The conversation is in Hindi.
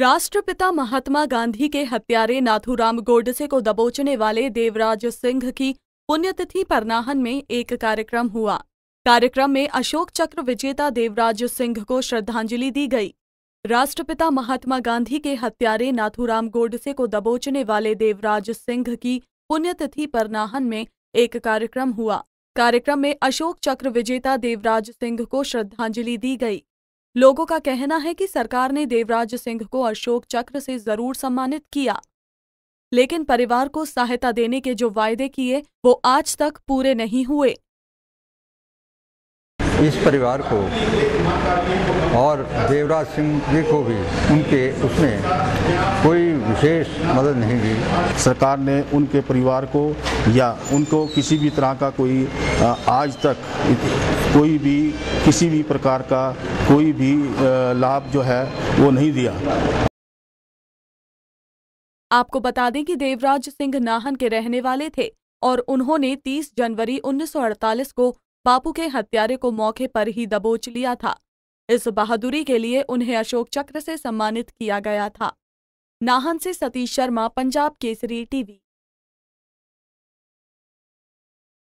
राष्ट्रपिता महात्मा गांधी के हत्यारे नाथुराम गोडसे को दबोचने वाले देवराज सिंह की पुण्यतिथि पर नाहन में एक कार्यक्रम हुआ कार्यक्रम में अशोक चक्र विजेता देवराज सिंह को श्रद्धांजलि दी गई राष्ट्रपिता महात्मा गांधी के हत्यारे नाथुराम गोडसे को दबोचने वाले देवराज सिंह की पुण्यतिथि पर नाहन में एक कार्यक्रम हुआ कार्यक्रम में अशोक चक्र विजेता देवराज सिंह को श्रद्धांजलि दी गई लोगों का कहना है कि सरकार ने देवराज सिंह को अशोक चक्र से जरूर सम्मानित किया लेकिन परिवार को सहायता देने के जो वायदे किए वो आज तक पूरे नहीं हुए इस परिवार को और देवराज सिंह जी को भी उनके उसमें कोई विशेष मदद नहीं दी सरकार ने उनके परिवार को या उनको किसी भी तरह का कोई आज तक कोई भी किसी भी प्रकार का कोई भी लाभ जो है वो नहीं दिया आपको बता दें कि देवराज सिंह नाहन के रहने वाले थे और उन्होंने 30 जनवरी 1948 को बापू के हत्यारे को मौके पर ही दबोच लिया था इस बहादुरी के लिए उन्हें अशोक चक्र से सम्मानित किया गया था नाहन से सतीश शर्मा पंजाब केसरी टीवी